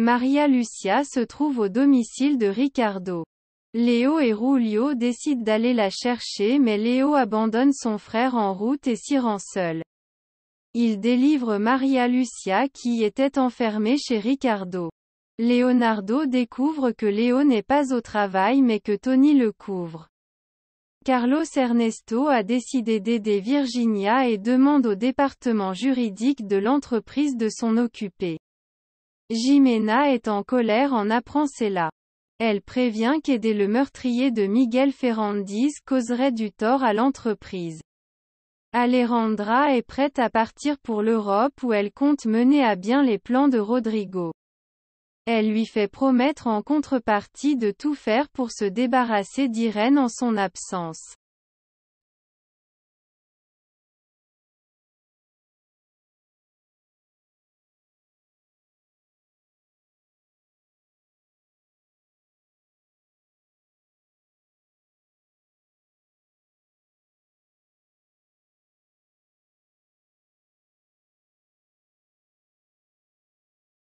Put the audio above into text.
Maria Lucia se trouve au domicile de Ricardo. Léo et Rulio décident d'aller la chercher mais Léo abandonne son frère en route et s'y rend seul. Il délivre Maria Lucia qui était enfermée chez Ricardo. Leonardo découvre que Léo n'est pas au travail mais que Tony le couvre. Carlos Ernesto a décidé d'aider Virginia et demande au département juridique de l'entreprise de s'en occuper. Jimena est en colère en apprend cela. Elle prévient qu'aider le meurtrier de Miguel Ferrandis causerait du tort à l'entreprise. Alejandra est prête à partir pour l'Europe où elle compte mener à bien les plans de Rodrigo. Elle lui fait promettre en contrepartie de tout faire pour se débarrasser d'Irène en son absence.